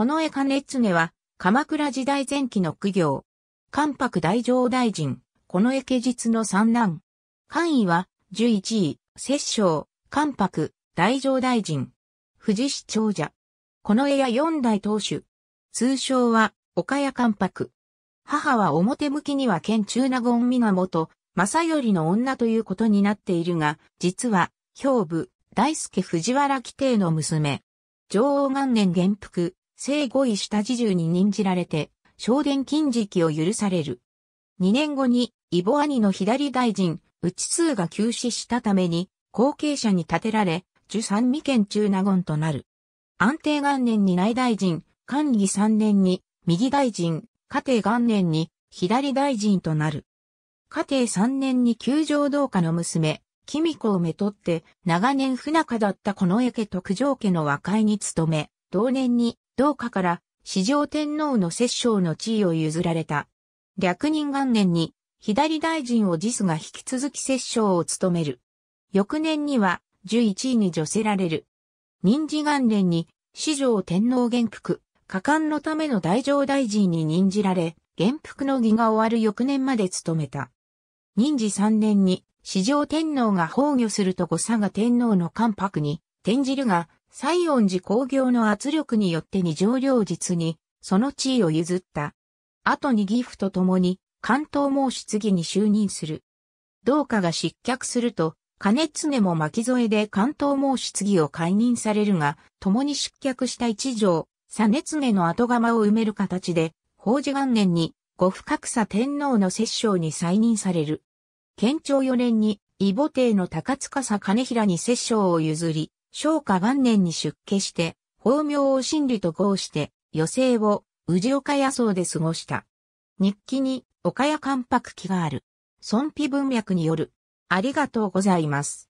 この絵金常は、鎌倉時代前期の苦行。関白大乗大臣、この絵家実の三男。官位は、11位、摂政、関白、大乗大臣。富士市長者。この絵や四代当主。通称は、岡谷関白。母は表向きには県中納言源、正頼の女ということになっているが、実は、兵部、大助藤原規定の娘。女王元年元服、正五位下侍重に任じられて、昇殿禁期を許される。2年後に、イボ兄の左大臣、内通が急死したために、後継者に立てられ、十三未見中納言となる。安定元年に内大臣、官理三年に、右大臣、家庭元年に、左大臣となる。家庭三年に旧上同家の娘、君子をめとって、長年不仲だったこの家家上家の和解に努め、同年に同下から四条天皇の摂政の地位を譲られた。略任元年に左大臣をジスが引き続き摂政を務める。翌年には11位に除せられる。任事元年に四条天皇元服、果敢のための大乗大臣に任じられ、元服の儀が終わる翌年まで務めた。任事3年に四条天皇が崩御すると後佐賀天皇の関白に転じるが、西恩寺工業の圧力によって二条両日に、その地位を譲った。後に義父と共に、関東し継ぎに就任する。同家が失脚すると、金常も巻き添えで関東し継ぎを解任されるが、共に失脚した一条、実常の後釜を埋める形で、法治元年に、五不格差天皇の摂政に再任される。県庁4年に、異母帝の高司兼平に摂政を譲り、昭和元年に出家して、法名を真理と合して、余生を宇治岡野荘で過ごした。日記に岡谷関白記がある。尊卑文脈による。ありがとうございます。